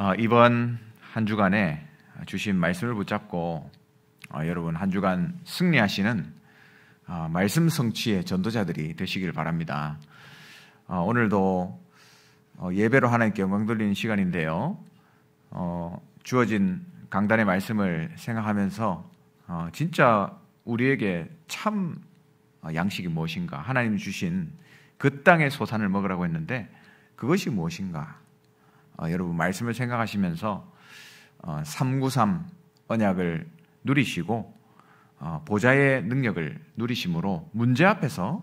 어, 이번 한 주간에 주신 말씀을 붙잡고 어, 여러분 한 주간 승리하시는 어, 말씀 성취의 전도자들이 되시길 바랍니다. 오늘도 예배로 하나님께 영광 돌리는 시간인데요. 주어진 강단의 말씀을 생각하면서 진짜 우리에게 참 양식이 무엇인가 하나님 주신 그 땅의 소산을 먹으라고 했는데 그것이 무엇인가 어, 여러분 말씀을 생각하시면서 393 어, 언약을 누리시고 어, 보좌의 능력을 누리심으로 문제 앞에서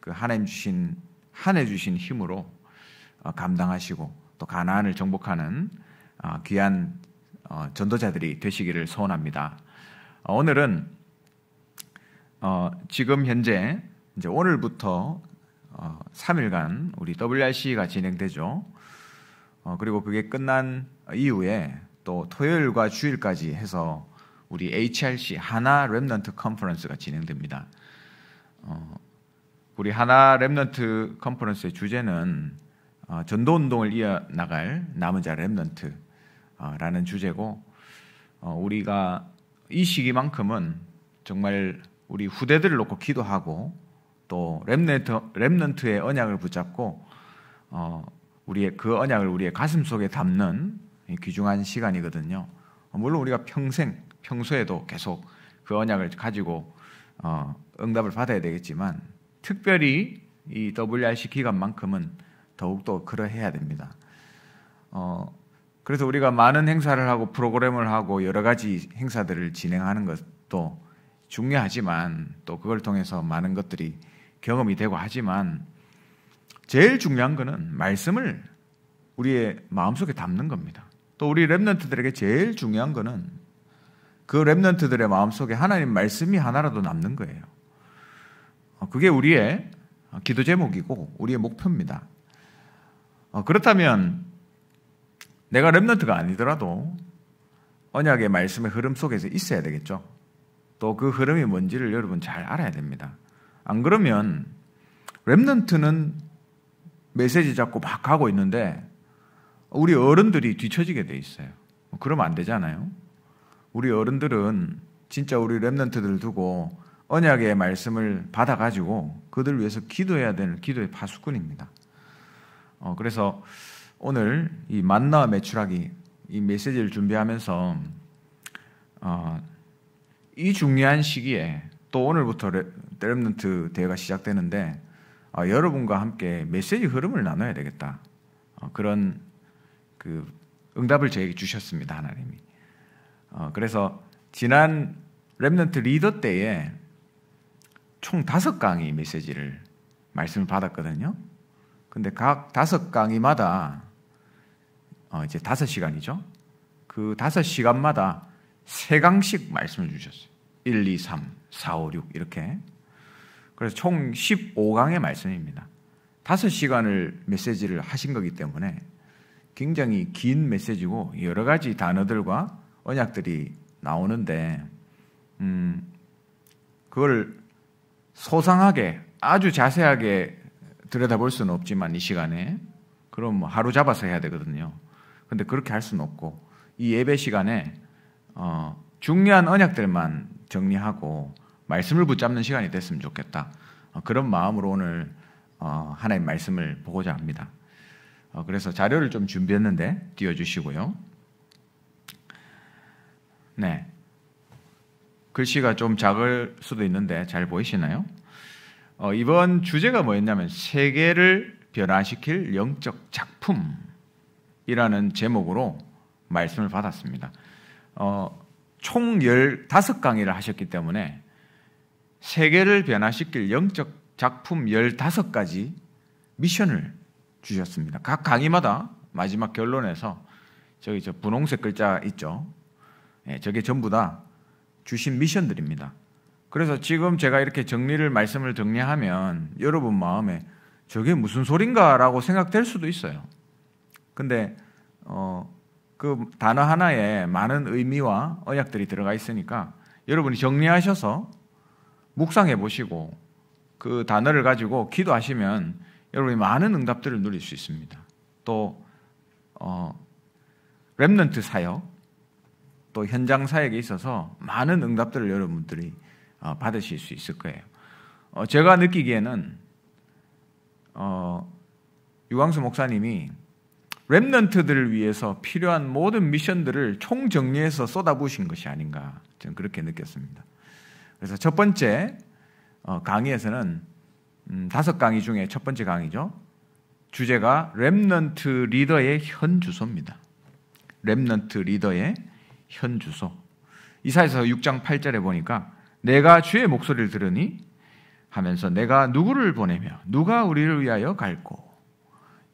그 하나님 주신 한해 주신 힘으로 감당하시고 또 가나안을 정복하는 귀한 전도자들이 되시기를 소원합니다. 오늘은 지금 현재 이제 오늘부터 3일간 우리 WRC가 진행되죠. 어, 그리고 그게 끝난 이후에 또 토요일과 주일까지 해서 우리 HRC 하나 랩넌트 컨퍼런스가 진행됩니다. 어, 우리 하나 랩넌트 컨퍼런스의 주제는 어, 전도 운동을 이어 나갈 남은 자 랩넌트라는 어, 주제고 어, 우리가 이 시기만큼은 정말 우리 후대들을 놓고 기도하고 또 랩넌트, 랩넌트의 언약을 붙잡고 어, 우리의 그 언약을 우리의 가슴 속에 담는 귀중한 시간이거든요. 물론 우리가 평생 평소에도 계속 그 언약을 가지고 어, 응답을 받아야 되겠지만 특별히 이 WRC 기간만큼은 더욱더 그러해야 됩니다. 어, 그래서 우리가 많은 행사를 하고 프로그램을 하고 여러 가지 행사들을 진행하는 것도 중요하지만 또 그걸 통해서 많은 것들이 경험이 되고 하지만 제일 중요한 것은 말씀을 우리의 마음속에 담는 겁니다. 또 우리 랩런트들에게 제일 중요한 것은 그 랩런트들의 마음속에 하나님 말씀이 하나라도 남는 거예요. 어, 그게 우리의 기도 제목이고 우리의 목표입니다. 어, 그렇다면 내가 랩런트가 아니더라도 언약의 말씀의 흐름 속에서 있어야 되겠죠. 또 그 흐름이 뭔지를 여러분 잘 알아야 됩니다. 안 그러면 랩런트는 메시지 잡고 막 하고 있는데 우리 어른들이 뒤처지게 돼 있어요. 뭐 그러면 안 되잖아요. 우리 어른들은 진짜 우리 랩런트들 두고 언약의 말씀을 받아가지고 그들 을 위해서 기도해야 될 기도의 파수꾼입니다. 어, 그래서 오늘 이 만나 매출하기 이 메시지를 준비하면서 어, 이 중요한 시기에 또 오늘부터 랩런트 대회가 시작되는데 어, 여러분과 함께 메시지 흐름을 나눠야 되겠다. 어, 그런 그 응답을 저에게 주셨습니다. 하나님이. 어, 그래서 지난 랩넌트 리더 때에 총 다섯 강의 메시지를 말씀을 받았거든요. 근데 각 다섯 강의마다 어, 이제 다섯 시간이죠. 그 다섯 시간마다 세 강씩 말씀을 주셨어요. 1, 2, 3, 4, 5, 6 이렇게. 그래서 총 15강의 말씀입니다. 5시간을 메시지를 하신 거기 때문에 굉장히 긴 메시지고 여러 가지 단어들과 언약들이 나오는데 음, 그걸 소상하게 아주 자세하게 들여다볼 수는 없지만 이 시간에 그럼 뭐 하루 잡아서 해야 되거든요. 근데 그렇게 할 수는 없고 이 예배 시간에 어, 중요한 언약들만 정리하고 말씀을 붙잡는 시간이 됐으면 좋겠다. 어, 그런 마음으로 오늘 어, 하나님 말씀을 보고자 합니다. 어, 그래서 자료를 좀 준비했는데 띄워주시고요. 네. 글씨가 좀 작을 수도 있는데 잘 보이시나요? 어, 이번 주제가 뭐였냐면 세계를 변화시킬 영적 작품이라는 제목으로 말씀을 받았습니다. 어, 총 15강의를 하셨기 때문에 세계를 변화시킬 영적 작품 15가지 미션을 주셨습니다. 각 강의마다 마지막 결론에서 저기 저 분홍색 글자 있죠. 예, 저게 전부 다 주신 미션들입니다. 그래서 지금 제가 이렇게 정리를 말씀을 정리하면 여러분 마음에 저게 무슨 소린가라고 생각될 수도 있어요. 근데 어, 그 단어 하나에 많은 의미와 언약들이 들어가 있으니까 여러분이 정리하셔서 묵상해 보시고 그 단어를 가지고 기도하시면 여러분이 많은 응답들을 누릴 수 있습니다. 또 어, 랩넌트 사역 또 현장 사역에 있어서 많은 응답들을 여러분들이 어, 받으실 수 있을 거예요. 어, 제가 느끼기에는 어, 유광수 목사님이 랩넌트들을 위해서 필요한 모든 미션들을 총정리해서 쏟아부으신 것이 아닌가 저는 그렇게 느꼈습니다. 그래서 첫 번째 어, 강의에서는 음, 다섯 강의 중에 첫 번째 강의죠. 주제가 렘넌트 리더의 현 주소입니다. 렘넌트 리더의 현 주소. 이사에서 6장 8절에 보니까 내가 주의 목소리를 들으니 하면서 내가 누구를 보내며 누가 우리를 위하여 갈고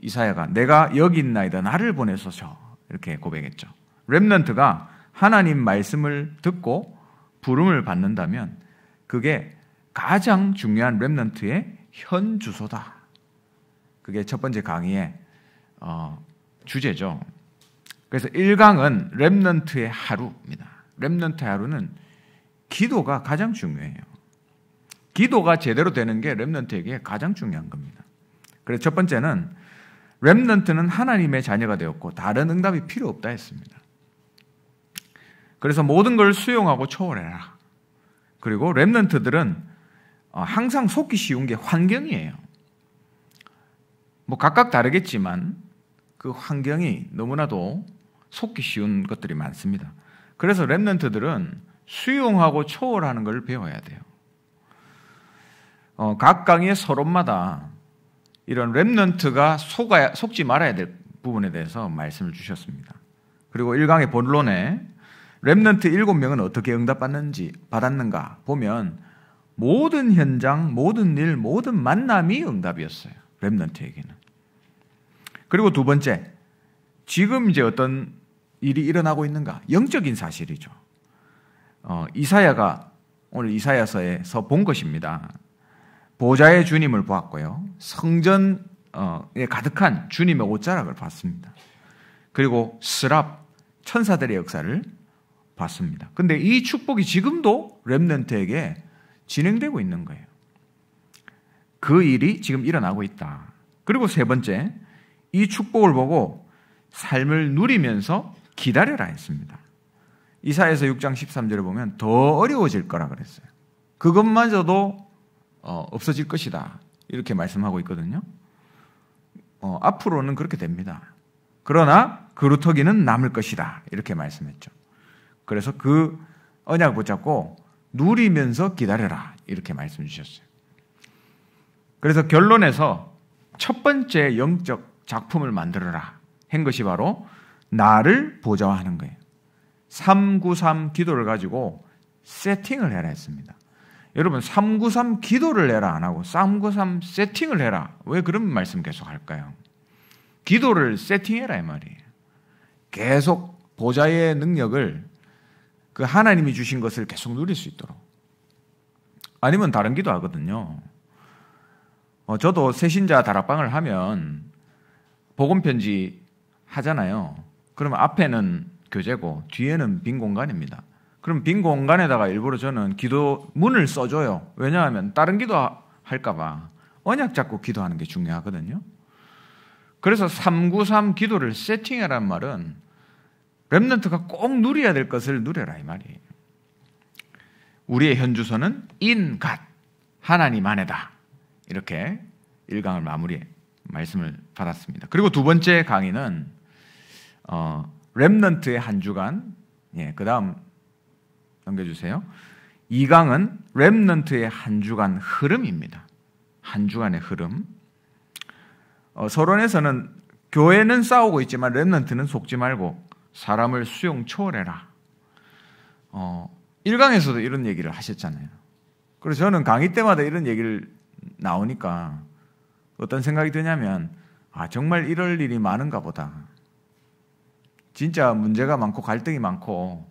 이사야가 내가 여기 있나이다 나를 보내소서 이렇게 고백했죠. 렘넌트가 하나님 말씀을 듣고 부름을 받는다면 그게 가장 중요한 랩넌트의 현 주소다. 그게 첫 번째 강의의 어, 주제죠. 그래서 1강은 랩넌트의 하루입니다. 랩넌트의 하루는 기도가 가장 중요해요. 기도가 제대로 되는 게 랩넌트에게 가장 중요한 겁니다. 그래서 첫 번째는 랩넌트는 하나님의 자녀가 되었고 다른 응답이 필요 없다 했습니다. 그래서 모든 걸 수용하고 초월해라. 그리고 랩런트들은 어, 항상 속기 쉬운 게 환경이에요. 뭐 각각 다르겠지만 그 환경이 너무나도 속기 쉬운 것들이 많습니다. 그래서 랩런트들은 수용하고 초월하는 걸 배워야 돼요. 어, 각 강의 서론마다 이런 랩런트가 속아 속지 말아야 될 부분에 대해서 말씀을 주셨습니다. 그리고 1강의 본론에 렘넌트 일곱 명은 어떻게 응답받는지 받았는가 보면 모든 현장, 모든 일, 모든 만남이 응답이었어요. 렘넌트에게는. 그리고 두 번째, 지금 이제 어떤 일이 일어나고 있는가? 영적인 사실이죠. 어, 이사야가 오늘 이사야서에서 본 것입니다. 보좌의 주님을 보았고요. 성전에 어, 가득한 주님의 옷자락을 봤습니다. 그리고 스랍, 천사들의 역사를 봤습니다 근데 이 축복이 지금도 렘넌트에게 진행되고 있는 거예요. 그 일이 지금 일어나고 있다. 그리고 세 번째, 이 축복을 보고 삶을 누리면서 기다려라 했습니다. 이사에서 6장 1 3절을 보면 더 어려워질 거라 그랬어요. 그것마저도 어, 없어질 것이다. 이렇게 말씀하고 있거든요. 어, 앞으로는 그렇게 됩니다. 그러나 그루터기는 남을 것이다. 이렇게 말씀했죠. 그래서 그 언약을 붙잡고 누리면서 기다려라. 이렇게 말씀 주셨어요. 그래서 결론에서 첫 번째 영적 작품을 만들어라. 한 것이 바로 나를 보좌하는 거예요. 393 기도를 가지고 세팅을 해라 했습니다. 여러분 393 기도를 해라 안 하고 393 세팅을 해라. 왜 그런 말씀 계속 할까요? 기도를 세팅해라 이 말이에요. 계속 보좌의 능력을 그 하나님이 주신 것을 계속 누릴 수 있도록. 아니면 다른 기도 하거든요. 어, 저도 세신자 다락방을 하면 복음편지 하잖아요. 그러면 앞에는 교재고 뒤에는 빈 공간입니다. 그럼 빈 공간에다가 일부러 저는 기도 문을 써줘요. 왜냐하면 다른 기도 할까봐 언약 잡고 기도하는 게 중요하거든요. 그래서 393 기도를 세팅해란 말은 렘넌트가 꼭 누려야 될 것을 누려라 이 말이에요. 우리의 현주소는 인갓 하나님 안에다 이렇게 1강을 마무리 해 말씀을 받았습니다. 그리고 두 번째 강의는 어, 렘넌트의 한 주간 예, 그 다음 넘겨주세요. 2강은 렘넌트의 한 주간 흐름입니다. 한 주간의 흐름. 어, 서론에서는 교회는 싸우고 있지만 렘넌트는 속지 말고 사람을 수용 초월해라. 어, 1강에서도 이런 얘기를 하셨잖아요. 그래서 저는 강의 때마다 이런 얘기를 나오니까 어떤 생각이 드냐면 아, 정말 이럴 일이 많은가 보다. 진짜 문제가 많고 갈등이 많고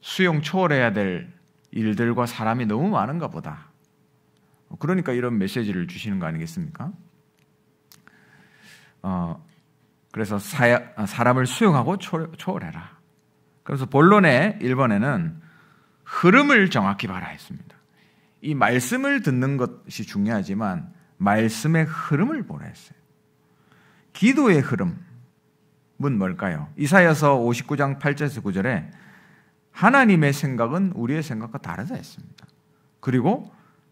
수용 초월해야 될 일들과 사람이 너무 많은가 보다. 그러니까 이런 메시지를 주시는 거 아니겠습니까? 어, 그래서 아, 사람을 수용하고 초월해라. 그래서 본론의 1번에는 흐름을 정확히 봐라 했습니다. 이 말씀을 듣는 것이 중요하지만 말씀의 흐름을 보라 했어요. 기도의 흐름은 뭘까요? 이사여서 59장 8절에서 9절에 하나님의 생각은 우리의 생각과 다르다 했습니다. 그리고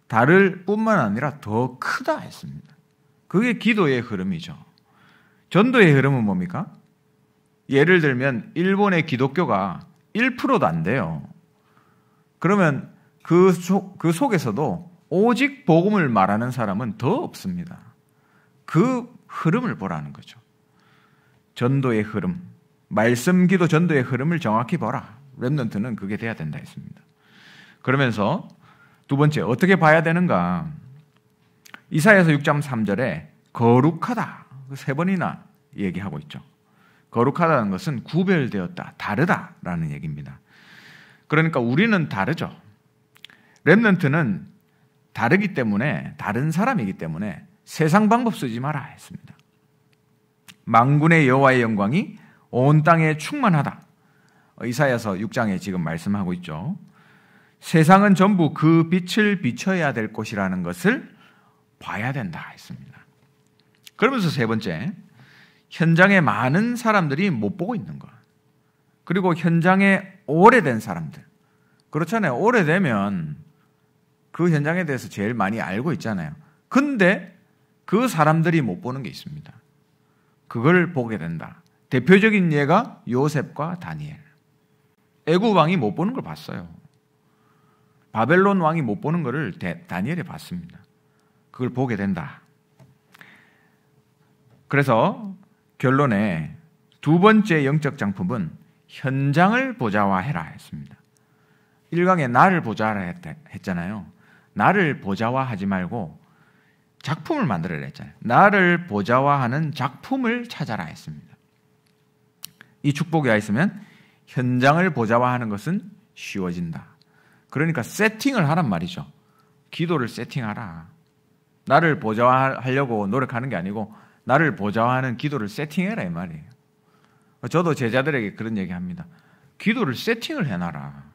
다를 뿐만 아니라 더 크다 했습니다. 그게 기도의 흐름이죠. 전도의 흐름은 뭡니까? 예를 들면 일본의 기독교가 1%도 안 돼요. 그러면 그, 속, 그 속에서도 오직 복음을 말하는 사람은 더 없습니다. 그 흐름을 보라는 거죠. 전도의 흐름, 말씀 기도 전도의 흐름을 정확히 보라. 랩런트는 그게 돼야 된다 했습니다. 그러면서 두 번째 어떻게 봐야 되는가? 이사에서 6 3절에 거룩하다. 그 세 번이나 얘기하고 있죠. 거룩하다는 것은 구별되었다, 다르다라는 얘기입니다. 그러니까 우리는 다르죠. 랩런트는 다르기 때문에 다른 사람이기 때문에 세상 방법 쓰지 마라 했습니다. 망군의 여호와의 영광이 온 땅에 충만하다. 이사에서 6장에 지금 말씀하고 있죠. 세상은 전부 그 빛을 비춰야 될 것이라는 것을 봐야 된다 했습니다. 그러면서 세 번째, 현장에 많은 사람들이 못 보고 있는 것. 그리고 현장에 오래된 사람들. 그렇잖아요. 오래되면 그 현장에 대해서 제일 많이 알고 있잖아요. 근데 그 사람들이 못 보는 게 있습니다. 그걸 보게 된다. 대표적인 예가 요셉과 다니엘. 애굽 왕이 못 보는 걸 봤어요. 바벨론 왕이 못 보는 것을 다니엘이 봤습니다. 그걸 보게 된다. 그래서 결론에 두 번째 영적 장품은 현장을 보자와 해라 했습니다. 1강에 나를 보자라 했잖아요. 나를 보자와 하지 말고 작품을 만들어라 했잖아요. 나를 보자와 하는 작품을 찾아라 했습니다. 이 축복이 있으면 현장을 보자와 하는 것은 쉬워진다. 그러니까 세팅을 하란 말이죠. 기도를 세팅하라. 나를 보자 하려고 노력하는 게 아니고 나를 보좌하는 기도를 세팅해라 이 말이에요. 저도 제자들에게 그런 얘기합니다. 기도를 세팅을 해놔라.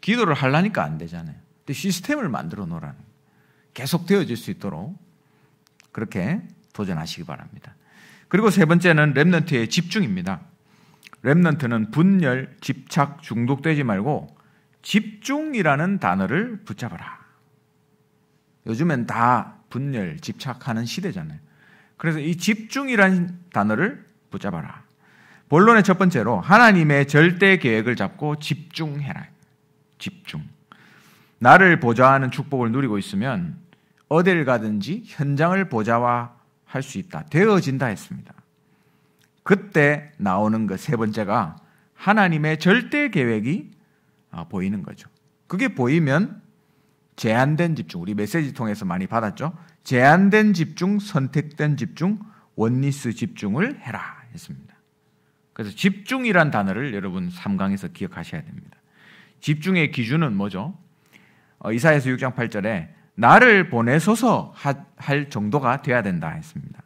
기도를 하려니까 안 되잖아요. 근데 시스템을 만들어 놓으라는 계속 되어질 수 있도록 그렇게 도전하시기 바랍니다. 그리고 세 번째는 랩넌트의 집중입니다. 랩넌트는 분열, 집착, 중독되지 말고 집중이라는 단어를 붙잡아라. 요즘엔 다 분열, 집착하는 시대잖아요. 그래서 이 집중이라는 단어를 붙잡아라. 본론의 첫 번째로 하나님의 절대 계획을 잡고 집중해라. 집중. 나를 보좌하는 축복을 누리고 있으면 어딜 가든지 현장을 보좌화 할수 있다. 되어진다 했습니다. 그때 나오는 것세 그 번째가 하나님의 절대 계획이 아, 보이는 거죠. 그게 보이면 제한된 집중. 우리 메시지 통해서 많이 받았죠. 제한된 집중, 선택된 집중, 원리스 집중을 해라 했습니다. 그래서 집중이란 단어를 여러분 3강에서 기억하셔야 됩니다. 집중의 기준은 뭐죠? 어, 이사에서 6장 8절에 나를 보내소서 하, 할 정도가 돼야 된다 했습니다.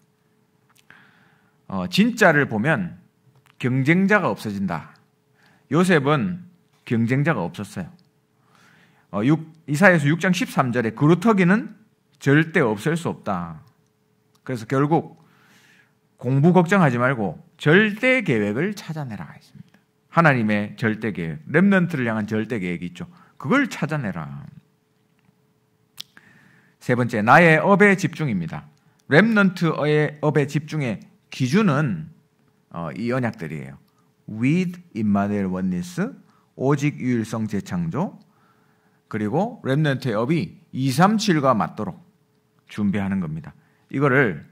어, 진짜를 보면 경쟁자가 없어진다. 요셉은 경쟁자가 없었어요. 어, 6, 이사에서 6장 13절에 그루터기는 절대 없앨 수 없다. 그래서 결국 공부 걱정하지 말고 절대 계획을 찾아내라 했습니다. 하나님의 절대 계획, 렘넌트를 향한 절대 계획이 있죠. 그걸 찾아내라. 세 번째, 나의 업에 집중입니다. 렘넌트의 업에 집중의 기준은 어, 이 언약들이에요. With Immanuel Oneness, 오직 유일성 재창조, 그리고 렘넌트의 업이 237과 맞도록 준비하는 겁니다. 이거를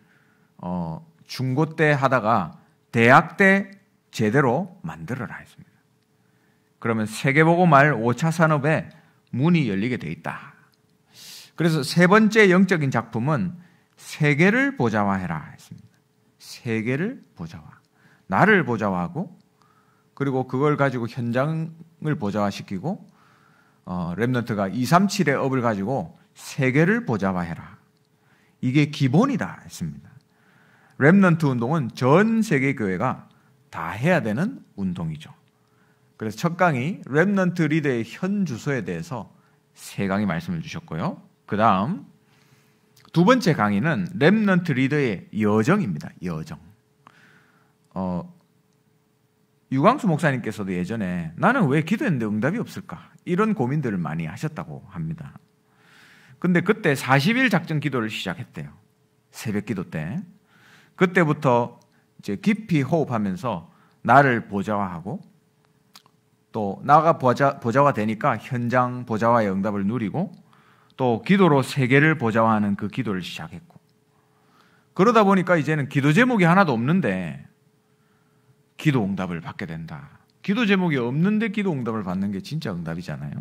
어, 중고 때 하다가 대학 때 제대로 만들어라 했습니다. 그러면 세계보고 말 5차 산업에 문이 열리게 돼 있다. 그래서 세 번째 영적인 작품은 세계를 보자화해라 했습니다. 세계를 보자화. 나를 보자화하고 그리고 그걸 가지고 현장을 보자화시키고 어, 랩런트가 237의 업을 가지고 세계를 보자화해라. 이게 기본이다 했습니다. 랩넌트 운동은 전 세계 교회가 다 해야 되는 운동이죠. 그래서 첫 강의 랩넌트 리더의 현 주소에 대해서 세 강의 말씀을 주셨고요. 그 다음 두 번째 강의는 랩넌트 리더의 여정입니다. 여정. 어, 유광수 목사님께서도 예전에 나는 왜 기도했는데 응답이 없을까 이런 고민들을 많이 하셨다고 합니다. 근데 그때 40일 작전 기도를 시작했대요. 새벽 기도 때. 그때부터 이제 깊이 호흡하면서 나를 보좌화하고 또 나가 보좌, 보좌화 되니까 현장 보좌화의 응답을 누리고 또 기도로 세계를 보좌화하는 그 기도를 시작했고 그러다 보니까 이제는 기도 제목이 하나도 없는데 기도 응답을 받게 된다. 기도 제목이 없는데 기도 응답을 받는 게 진짜 응답이잖아요.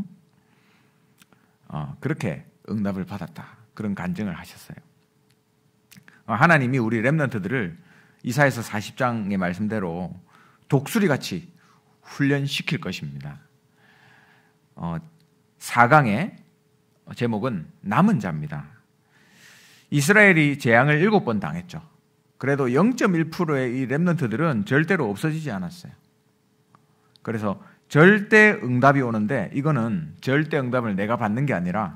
어, 그렇게 응답을 받았다. 그런 간증을 하셨어요. 어, 하나님이 우리 렘넌트들을 이사에서 40장의 말씀대로 독수리 같이 훈련시킬 것입니다. 어, 4강의 제목은 남은 자입니다. 이스라엘이 재앙을 7번 당했죠. 그래도 0.1%의 이렘런트들은 절대로 없어지지 않았어요. 그래서 절대 응답이 오는데 이거는 절대 응답을 내가 받는 게 아니라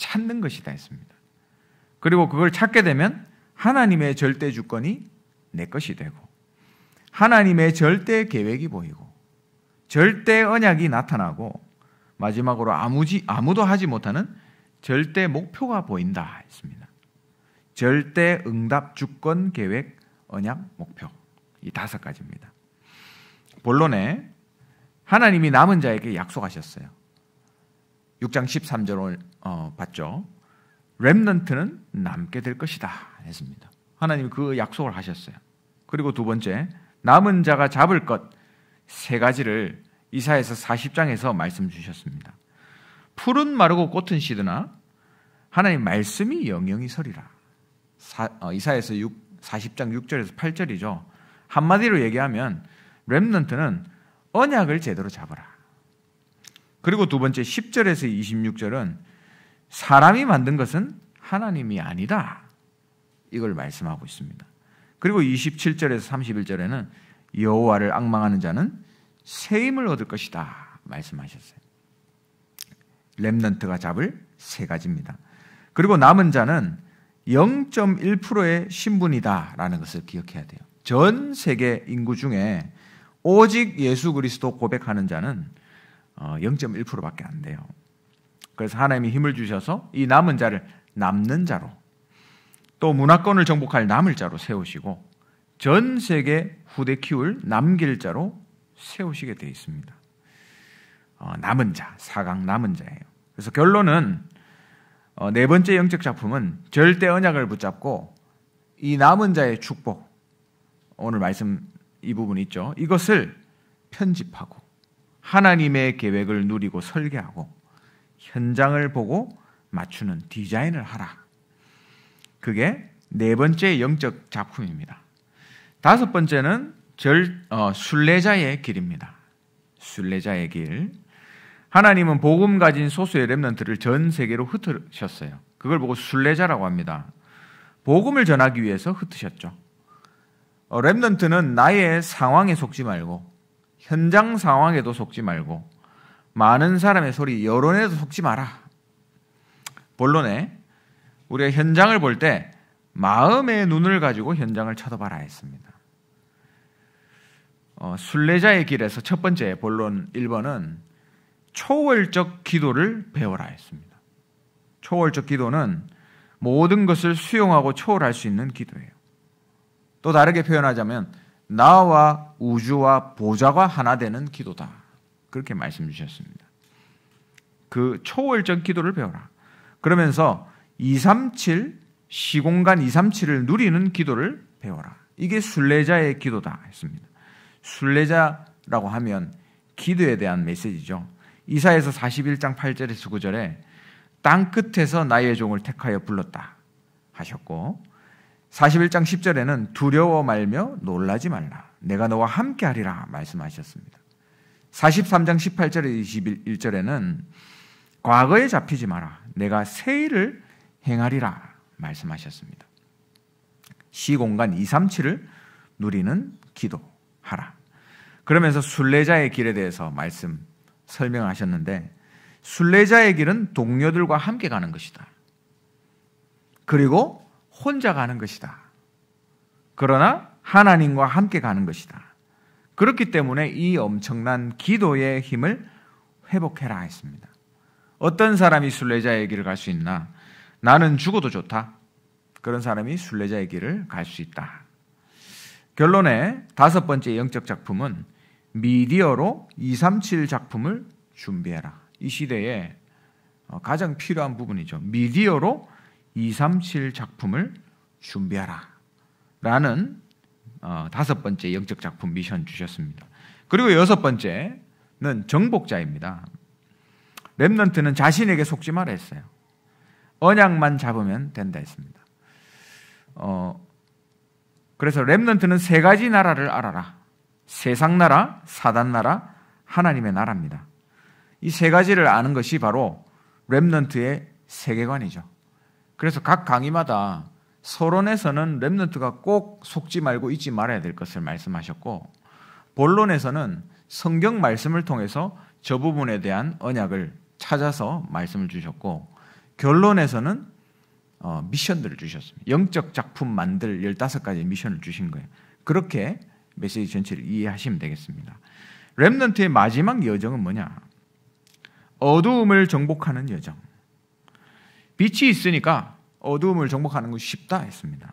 찾는 것이다 했습니다. 그리고 그걸 찾게 되면 하나님의 절대 주권이 내 것이 되고 하나님의 절대 계획이 보이고 절대 언약이 나타나고 마지막으로 아무지 아무도 하지 못하는 절대 목표가 보인다 했습니다. 절대 응답 주권 계획 언약 목표 이 다섯 가지입니다. 본론에 하나님이 남은 자에게 약속하셨어요. 6장 13절 어, 받죠. 렘넌트는 남게 될 것이다 했습니다. 하나님 그 약속을 하셨어요. 그리고 두 번째 남은 자가 잡을 것 세 가지를 이사에서 40장에서 말씀 주셨습니다. 풀은 마르고 꽃은 시드나 하나님 말씀이 영영이 서리라. 사, 어, 이사에서 6, 40장 6절에서 8절이죠. 한마디로 얘기하면 렘넌트는 언약을 제대로 잡아라. 그리고 두 번째 10절에서 26절은 사람이 만든 것은 하나님이 아니다. 이걸 말씀하고 있습니다. 그리고 27절에서 31절에는 여호와를 악망하는 자는 세임을 얻을 것이다 말씀하셨어요. 렘넌트가 잡을 세 가지입니다. 그리고 남은 자는 0.1%의 신분이다라는 것을 기억해야 돼요. 전 세계 인구 중에 오직 예수 그리스도 고백하는 자는 0.1%밖에 어, 안 돼요. 그래서 하나님이 힘을 주셔서 이 남은 자를 남는 자로 또 문화권을 정복할 남을 자로 세우시고 전 세계 후대 키울 남길 자로 세우시게 되어 있습니다. 어, 남은 자, 사강 남은 자예요. 그래서 결론은 어, 네 번째 영적 작품은 절대 언약을 붙잡고 이 남은 자의 축복 오늘 말씀 이 부분 있죠. 이것을 편집하고 하나님의 계획을 누리고 설계하고 현장을 보고 맞추는 디자인을 하라. 그게 네 번째 영적 작품입니다. 다섯 번째는 절, 어, 순례자의 길입니다. 순례자의 길. 하나님은 복음 가진 소수의 랩런트를 전 세계로 흩으셨어요. 그걸 보고 순례자라고 합니다. 복음을 전하기 위해서 흩으셨죠. 어, 랩런트는 나의 상황에 속지 말고 현장 상황에도 속지 말고 많은 사람의 소리, 여론에도 속지 마라. 본론에 우리가 현장을 볼 때 마음의 눈을 가지고 현장을 쳐다봐라 했습니다. 어, 순례자의 길에서 첫 번째 본론 1번은 초월적 기도를 배워라 했습니다. 초월적 기도는 모든 것을 수용하고 초월할 수 있는 기도예요. 또 다르게 표현하자면 나와 우주와 보좌가 하나 되는 기도다. 그렇게 말씀 주셨습니다. 그 초월적 기도를 배워라. 그러면서 237 시공간 237을 누리는 기도를 배워라. 이게 순례자의 기도다 했습니다. 순례자라고 하면 기도에 대한 메시지죠. 이사에서 41장 8절에서 9절에 땅 끝에서 나의 종을 택하여 불렀다 하셨고 41장 10절에는 두려워 말며 놀라지 말라 내가 너와 함께 하리라 말씀하셨습니다. 43장 1 8절 21절에는 과거에 잡히지 마라. 내가 새 일을 행하리라 말씀하셨습니다. 시공간 237을 누리는 기도하라. 그러면서 순례자의 길에 대해서 말씀 설명하셨는데 순례자의 길은 동료들과 함께 가는 것이다. 그리고 혼자 가는 것이다. 그러나 하나님과 함께 가는 것이다. 그렇기 때문에 이 엄청난 기도의 힘을 회복해라 했습니다. 어떤 사람이 순례자의 길을 갈 수 있나? 나는 죽어도 좋다. 그런 사람이 순례자의 길을 갈 수 있다. 결론에 다섯 번째 영적 작품은 미디어로 237 작품을 준비해라. 이 시대에 어, 가장 필요한 부분이죠. 미디어로 237 작품을 준비하라. 라는 어, 다섯 번째 영적 작품 미션 주셨습니다. 그리고 여섯 번째는 정복자입니다. 랩런트는 자신에게 속지 말아 했어요. 언약만 잡으면 된다 했습니다. 어, 그래서 랩런트는세 가지 나라를 알아라. 세상 나라, 사단 나라, 하나님의 나라입니다. 이 세 가지를 아는 것이 바로 랩런트의 세계관이죠. 그래서 각 강의마다 서론에서는 렘넌트가 꼭 속지 말고 잊지 말아야 될 것을 말씀하셨고 본론에서는 성경 말씀을 통해서 저 부분에 대한 언약을 찾아서 말씀을 주셨고 결론에서는 어, 미션들을 주셨습니다. 영적 작품 만들 15가지 미션을 주신 거예요. 그렇게 메시지 전체를 이해하시면 되겠습니다. 렘넌트의 마지막 여정은 뭐냐? 어두움을 정복하는 여정. 빛이 있으니까 어두움을 정복하는 것이 쉽다 했습니다.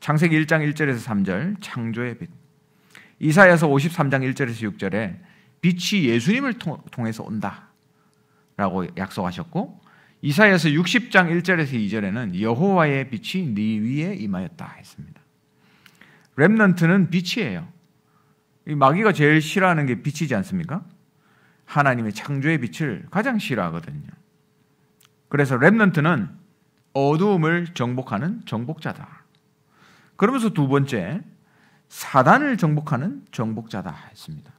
창세기 1장 1절에서 3절 창조의 빛. 이사야서 53장 1절에서 6절에 빛이 예수님을 통해서 온다라고 약속하셨고 이사야서 60장 1절에서 2절에는 여호와의 빛이 네 위에 임하였다 했습니다. 렘넌트는 빛이에요. 마귀가 제일 싫어하는 게 빛이지 않습니까? 하나님의 창조의 빛을 가장 싫어하거든요. 그래서 렘넌트는 어두움을 정복하는 정복자다. 그러면서 두 번째 사단을 정복하는 정복자다 했습니다.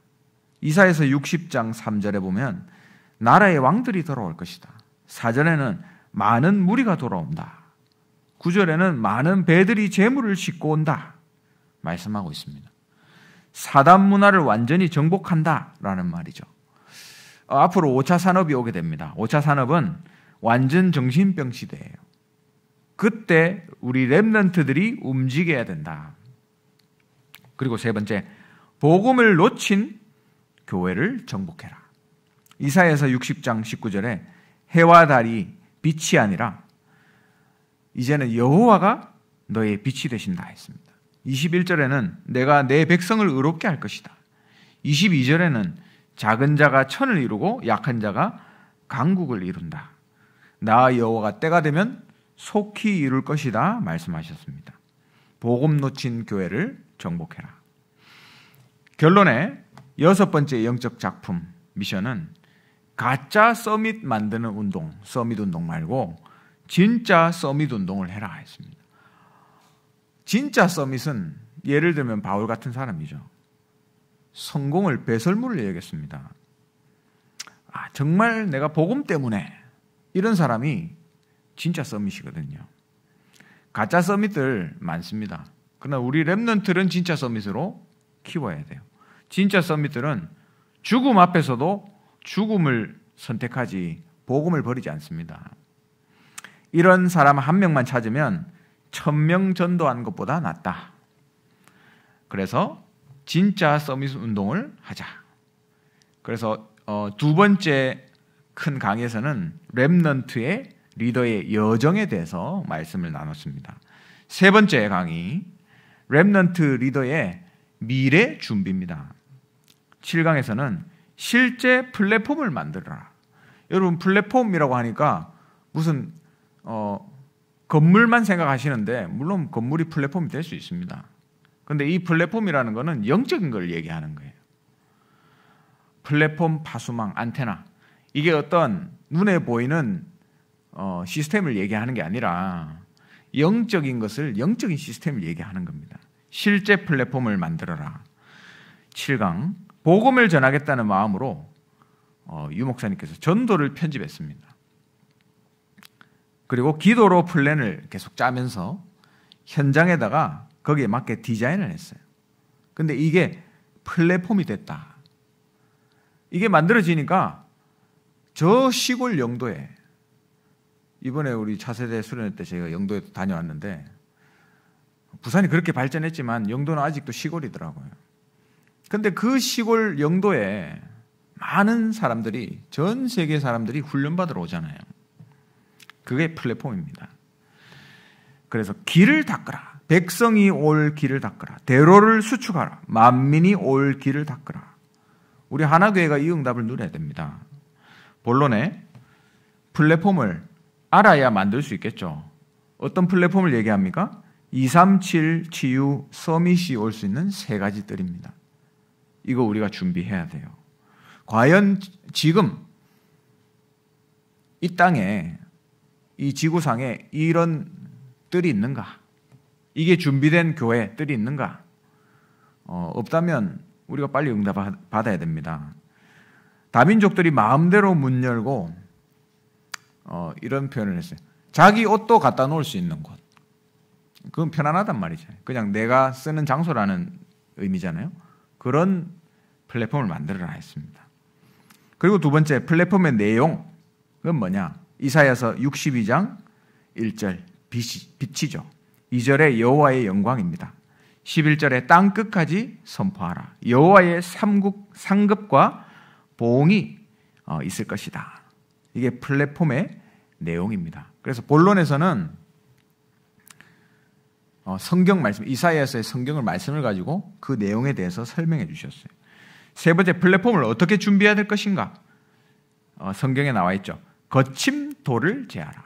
이사에서 60장 3절에 보면 나라의 왕들이 돌아올 것이다. 사전에는 많은 무리가 돌아온다. 구절에는 많은 배들이 재물을 싣고 온다. 말씀하고 있습니다. 사단 문화를 완전히 정복한다. 라는 말이죠. 앞으로 5차 산업이 오게 됩니다. 5차 산업은 완전 정신병 시대예요. 그때 우리 렘런트들이 움직여야 된다. 그리고 세 번째, 복음을 놓친 교회를 정복해라. 이사에서 60장 19절에 해와 달이 빛이 아니라 이제는 여호와가 너의 빛이 되신다 했습니다. 21절에는 내가 내 백성을 의롭게 할 것이다. 22절에는 작은 자가 천을 이루고 약한 자가 강국을 이룬다. 나 여호와가 때가 되면 속히 이룰 것이다 말씀하셨습니다. 복음 놓친 교회를 정복해라. 결론에 여섯 번째 영적 작품 미션은 가짜 서밋 만드는 운동, 서밋 운동 말고 진짜 서밋 운동을 해라 했습니다. 진짜 서밋은 예를 들면 바울 같은 사람이죠. 성공을 배설물을 여겼습니다. 아, 정말 내가 복음 때문에 이런 사람이 진짜 서밋이거든요. 가짜 서밋들 많습니다. 그러나 우리 랩런트는 진짜 서밋으로 키워야 돼요. 진짜 서밋들은 죽음 앞에서도 죽음을 선택하지 복음을 버리지 않습니다. 이런 사람 한 명만 찾으면 천명 전도한 것보다 낫다. 그래서 진짜 서밋 운동을 하자. 그래서 어, 두 번째 큰 강에서는 랩넌트의 리더의 여정에 대해서 말씀을 나눴습니다. 세 번째 강의 랩넌트 리더의 미래 준비입니다. 7강에서는 실제 플랫폼을 만들어라. 여러분 플랫폼이라고 하니까 무슨 어, 건물만 생각하시는데 물론 건물이 플랫폼이 될 수 있습니다. 그런데 이 플랫폼이라는 것은 영적인 걸 얘기하는 거예요. 플랫폼 파수망 안테나 이게 어떤 눈에 보이는 어, 시스템을 얘기하는 게 아니라 영적인 것을 영적인 시스템을 얘기하는 겁니다. 실제 플랫폼을 만들어라. 7강 복음을 전하겠다는 마음으로 어, 유 목사님께서 전도를 편집했습니다. 그리고 기도로 플랜을 계속 짜면서 현장에다가 거기에 맞게 디자인을 했어요. 근데 이게 플랫폼이 됐다. 이게 만들어지니까 저 시골 영도에 이번에 우리 차세대 수련회 때 제가 영도에 다녀왔는데 부산이 그렇게 발전했지만 영도는 아직도 시골이더라고요. 근데 그 시골 영도에 많은 사람들이 전 세계 사람들이 훈련받으러 오잖아요. 그게 플랫폼입니다. 그래서 길을 닦으라. 백성이 올 길을 닦으라. 대로를 수축하라. 만민이 올 길을 닦으라. 우리 하나교회가 이 응답을 누려야 됩니다. 본론에 플랫폼을 알아야 만들 수 있겠죠. 어떤 플랫폼을 얘기합니까? 237 치유 서밋이 올 수 있는 세 가지 뜰입니다. 이거 우리가 준비해야 돼요. 과연 지금 이 땅에 이 지구상에 이런 뜰이 있는가? 이게 준비된 교회 뜰이 있는가? 어, 없다면 우리가 빨리 응답 받아야 됩니다. 다민족들이 마음대로 문 열고 어, 이런 표현을 했어요. 자기 옷도 갖다 놓을 수 있는 곳. 그건 편안하단 말이죠. 그냥 내가 쓰는 장소라는 의미잖아요. 그런 플랫폼을 만들어라 했습니다. 그리고 두 번째 플랫폼의 내용. 그건 뭐냐? 이사야서 62장 1절 빛이, 죠 2절에 여호와의 영광입니다. 11절에 땅 끝까지 선포하라. 여호와의 삼국 상급과 보응이 어, 있을 것이다. 이게 플랫폼의 내용입니다. 그래서 본론에서는 어, 성경 말씀 이사야서의 성경을 말씀을 가지고 그 내용에 대해서 설명해 주셨어요. 세 번째 플랫폼을 어떻게 준비해야 될 것인가? 어, 성경에 나와 있죠. 거침 돌을 제하라.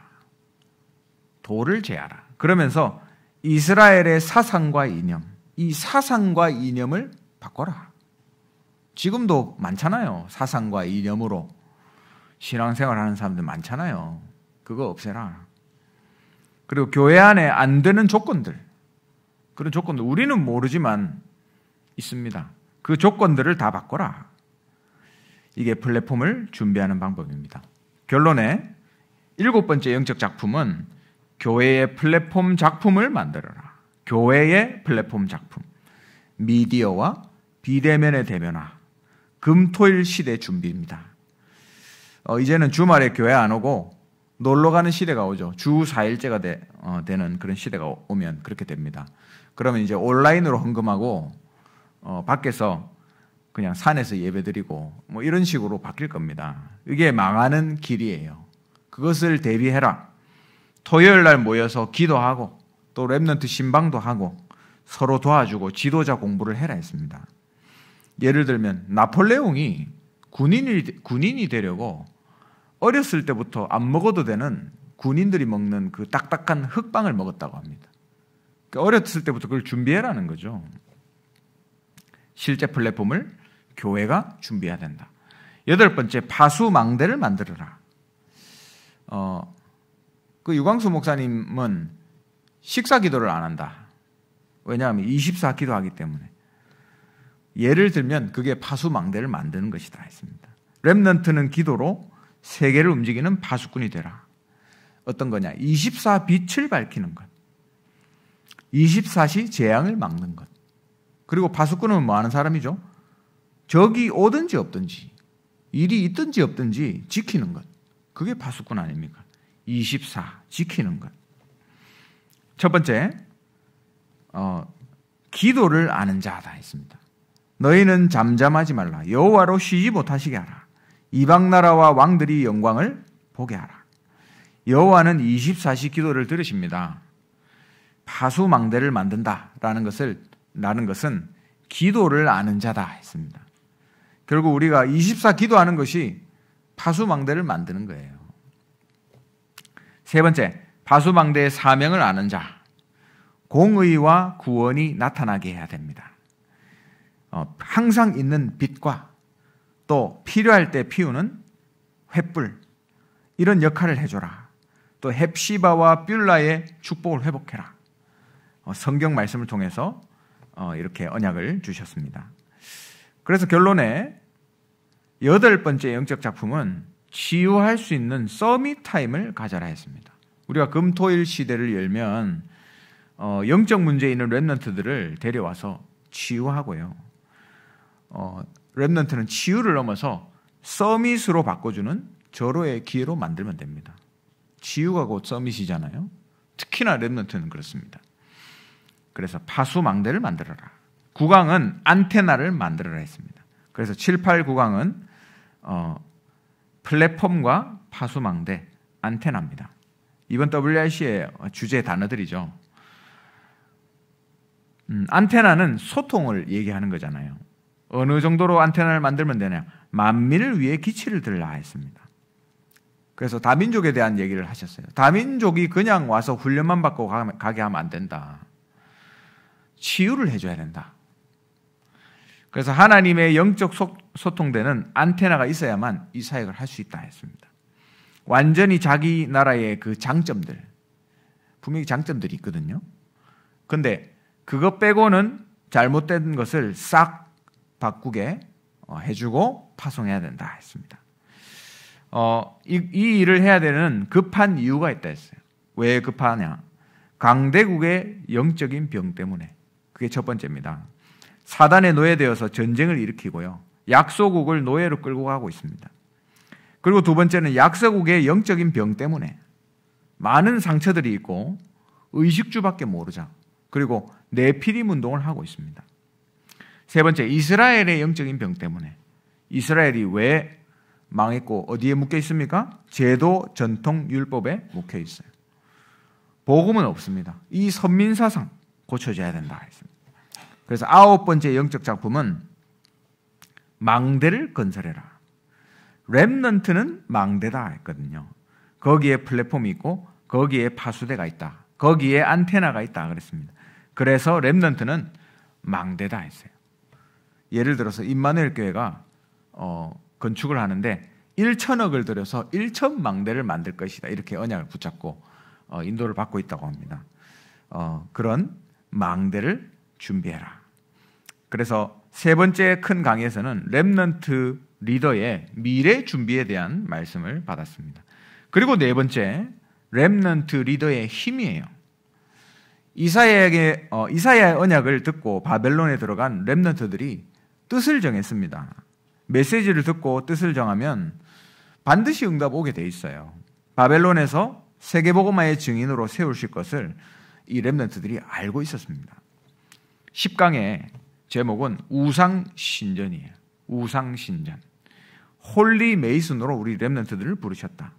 돌을 제하라. 그러면서 이스라엘의 사상과 이념, 이 사상과 이념을 바꿔라. 지금도 많잖아요. 사상과 이념으로 신앙생활 하는 사람들 많잖아요. 그거 없애라. 그리고 교회 안에 안 되는 조건들. 그런 조건들. 우리는 모르지만 있습니다. 그 조건들을 다 바꿔라. 이게 플랫폼을 준비하는 방법입니다. 결론에 일곱 번째 영적 작품은 교회의 플랫폼 작품을 만들어라. 교회의 플랫폼 작품. 미디어와 비대면의 대면화. 금토일 시대 준비입니다. 어, 이제는 주말에 교회 안 오고 놀러 가는 시대가 오죠. 주 4일째가 되, 어, 는 그런 시대가 오면 그렇게 됩니다. 그러면 이제 온라인으로 헌금하고 어, 밖에서 그냥 산에서 예배드리고 뭐 이런 식으로 바뀔 겁니다. 이게 망하는 길이에요. 그것을 대비해라. 토요일 날 모여서 기도하고 또 랩넌트 신방도 하고 서로 도와주고 지도자 공부를 해라 했습니다. 예를 들면 나폴레옹이 군인이 군인이 되려고 어렸을 때부터 안 먹어도 되는 군인들이 먹는 그 딱딱한 흑빵을 먹었다고 합니다. 그 어렸을 때부터 그걸 준비해라는 거죠. 실제 플랫폼을 교회가 준비해야 된다. 여덟 번째 파수망대를 만들어라. 어, 그 유광수 목사님은 식사 기도를 안 한다. 왜냐하면 24 기도하기 때문에. 예를 들면 그게 파수망대를 만드는 것이다 했습니다. 랩넌트는 기도로 세계를 움직이는 파수꾼이 되라. 어떤 거냐? 24빛을 밝히는 것. 24시 재앙을 막는 것. 그리고 파수꾼은 뭐 하는 사람이죠? 적이 오든지 없든지, 일이 있든지 없든지 지키는 것. 그게 파수꾼 아닙니까? 24, 지키는 것. 첫 번째, 어, 기도를 아는 자다 했습니다. 너희는 잠잠하지 말라. 여호와로 쉬지 못하시게 하라. 이방 나라와 왕들이 영광을 보게 하라. 여호와는 24시 기도를 들으십니다. 파수망대를 만든다라는 것을 라는 것은 기도를 아는 자다 했습니다. 결국 우리가 24 기도하는 것이 파수망대를 만드는 거예요. 세 번째, 파수망대의 사명을 아는 자. 공의와 구원이 나타나게 해야 됩니다. 어, 항상 있는 빛과 또 필요할 때 피우는 횃불 이런 역할을 해줘라. 또 헵시바와 뷸라의 축복을 회복해라. 어, 성경 말씀을 통해서 어, 이렇게 언약을 주셨습니다. 그래서 결론에 여덟 번째 영적 작품은 치유할 수 있는 서미 타임을 가져라 했습니다. 우리가 금토일 시대를 열면 어, 영적 문제 있는 랩런트들을 데려와서 치유하고요. 랩런트는 치유를 넘어서 서밋으로 바꿔주는 절호의 기회로 만들면 됩니다. 치유가 곧 서밋이잖아요. 특히나 랩넌트는 그렇습니다. 그래서 파수망대를 만들어라. 구강은 안테나를 만들어라 했습니다. 그래서 7, 8, 9강은 어, 플랫폼과 파수망대, 안테나입니다. 이번 WRC의 주제 단어들이죠. 음, 안테나는 소통을 얘기하는 거잖아요. 어느 정도로 안테나를 만들면 되냐? 만민을 위해 기치를 들라 했습니다. 그래서 다민족에 대한 얘기를 하셨어요. 다민족이 그냥 와서 훈련만 받고 가게 하면 안 된다. 치유를 해줘야 된다. 그래서 하나님의 영적 소통되는 안테나가 있어야만 이 사역을 할 수 있다 했습니다. 완전히 자기 나라의 그 장점들, 분명히 장점들이 있거든요. 근데 그것 빼고는 잘못된 것을 싹 바꾸게 어, 해주고 파송해야 된다 했습니다. 어, 이, 이 일을 해야 되는 급한 이유가 있다 했어요. 왜 급하냐? 강대국의 영적인 병 때문에. 그게 첫 번째입니다. 사단에 노예되어서 전쟁을 일으키고요. 약소국을 노예로 끌고 가고 있습니다. 그리고 두 번째는 약소국의 영적인 병 때문에 많은 상처들이 있고 의식주밖에 모르자. 그리고 내피림 운동을 하고 있습니다. 세 번째, 이스라엘의 영적인 병 때문에 이스라엘이 왜 망했고 어디에 묶여 있습니까? 제도, 전통, 율법에 묶여 있어요. 복음은 없습니다. 이 선민 사상 고쳐져야 된다 했습니다. 그래서 아홉 번째 영적 작품은 망대를 건설해라. 랩넌트는 망대다 했거든요. 거기에 플랫폼이 있고 거기에 파수대가 있다. 거기에 안테나가 있다 그랬습니다. 그래서 랩넌트는 망대다 했어요. 예를 들어서 임마누엘 교회가 어, 건축을 하는데 1천억을 들여서 1천 망대를 만들 것이다. 이렇게 언약을 붙잡고 어, 인도를 받고 있다고 합니다. 어, 그런 망대를 준비해라. 그래서 세 번째 큰 강의에서는 렘넌트 리더의 미래 준비에 대한 말씀을 받았습니다. 그리고 네 번째 렘넌트 리더의 힘이에요. 이사야에게 어, 이사야의 언약을 듣고 바벨론에 들어간 렘넌트들이 뜻을 정했습니다. 메시지를 듣고 뜻을 정하면 반드시 응답 오게 돼 있어요. 바벨론에서 세계보고마의 증인으로 세우실 것을 이 렘넌트들이 알고 있었습니다. 10강의 제목은 우상신전이에요. 우상신전. 홀리 메이슨으로 우리 렘넌트들을 부르셨다.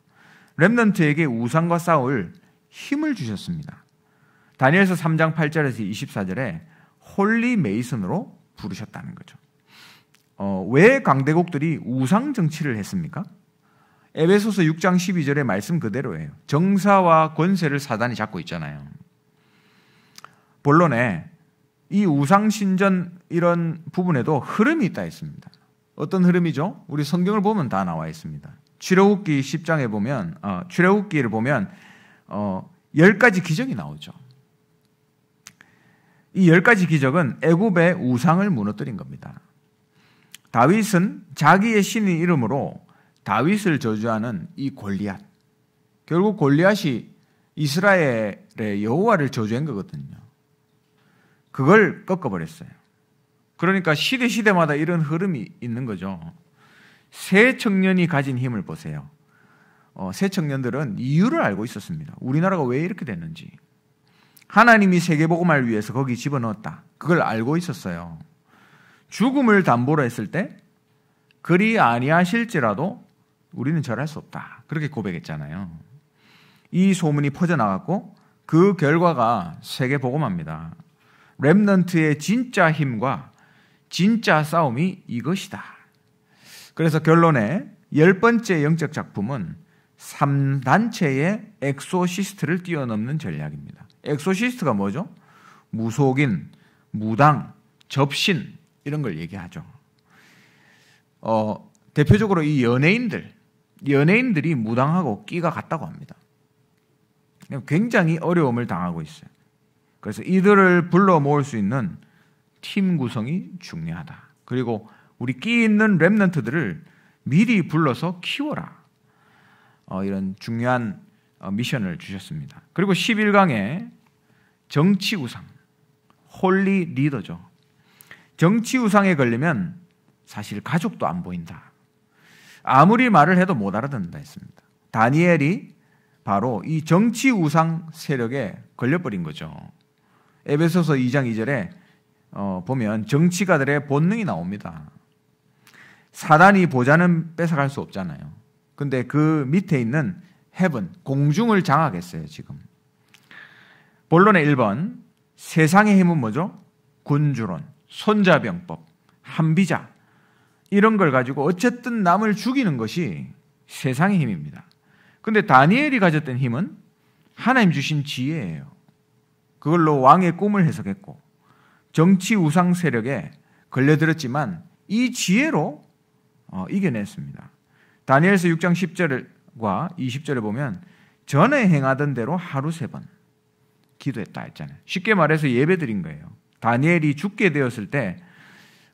렘넌트에게 우상과 싸울 힘을 주셨습니다. 다니엘서 3장 8절에서 24절에 홀리 메이슨으로 부르셨다는 거죠. 어, 왜 강대국들이 우상 정치를 했습니까? 에베소서 6장 12절의 말씀 그대로예요. 정사와 권세를 사단이 잡고 있잖아요. 본론에 이 우상신전 이런 부분에도 흐름이 있다 했습니다. 어떤 흐름이죠? 우리 성경을 보면 다 나와 있습니다. 출애굽기 10장에 보면 어, 출애굽기를 보면 어, 10가지 기적이 나오죠. 이 10가지 기적은 애굽의 우상을 무너뜨린 겁니다. 다윗은 자기의 신의 이름으로 다윗을 저주하는 이 골리앗. 결국 골리앗이 이스라엘의 여호와를 저주한 거거든요. 그걸 꺾어버렸어요. 그러니까 시대 시대마다 이런 흐름이 있는 거죠. 새 청년이 가진 힘을 보세요. 어, 새 청년들은 이유를 알고 있었습니다. 우리나라가 왜 이렇게 됐는지. 하나님이 세계복음을 위해서 거기 집어넣었다. 그걸 알고 있었어요. 죽음을 담보로 했을 때 그리 아니하실지라도 우리는 절할 수 없다. 그렇게 고백했잖아요. 이 소문이 퍼져나갔고 그 결과가 세계 보음합니다 랩넌트의 진짜 힘과 진짜 싸움이 이것이다. 그래서 결론에 열 번째 영적 작품은 3단체의 엑소시스트를 뛰어넘는 전략입니다. 엑소시스트가 뭐죠? 무속인, 무당, 접신, 이런 걸 얘기하죠. 어, 대표적으로 이 연예인들, 연예인들이 무당하고 끼가 같다고 합니다. 굉장히 어려움을 당하고 있어요. 그래서 이들을 불러 모을 수 있는 팀 구성이 중요하다. 그리고 우리 끼 있는 랩런트들을 미리 불러서 키워라. 어, 이런 중요한 어, 미션을 주셨습니다. 그리고 11강에 정치 우상, 홀리 리더죠. 정치 우상에 걸리면 사실 가족도 안 보인다. 아무리 말을 해도 못 알아듣는다 했습니다. 다니엘이 바로 이 정치 우상 세력에 걸려버린 거죠. 에베소서 2장 2절에 어, 보면 정치가들의 본능이 나옵니다. 사단이 보자는 뺏어갈 수 없잖아요. 근데 그 밑에 있는 헤븐, 공중을 장악했어요, 지금. 본론의 1번. 세상의 힘은 뭐죠? 군주론. 손자병법, 한비자 이런 걸 가지고 어쨌든 남을 죽이는 것이 세상의 힘입니다. 근데 다니엘이 가졌던 힘은 하나님 주신 지혜예요. 그걸로 왕의 꿈을 해석했고 정치 우상 세력에 걸려들었지만 이 지혜로 어, 이겨냈습니다. 다니엘서 6장 10절과 20절에 보면 전에 행하던 대로 하루 세 번 기도했다 했잖아요. 쉽게 말해서 예배 드린 거예요. 다니엘이 죽게 되었을 때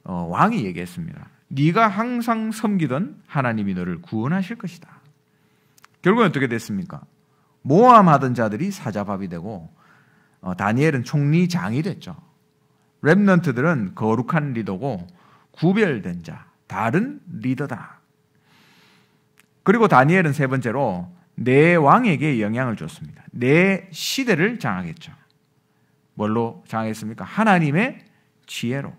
어, 왕이 얘기했습니다. 네가 항상 섬기던 하나님이 너를 구원하실 것이다. 결국 어떻게 됐습니까? 모함하던 자들이 사자밥이 되고 어, 다니엘은 총리장이 됐죠. 랩넌트들은 거룩한 리더고 구별된 자, 다른 리더다. 그리고 다니엘은 세 번째로 내 왕에게 영향을 줬습니다. 내 시대를 장하겠죠. 뭘로 장했습니까? 하나님의 지혜로.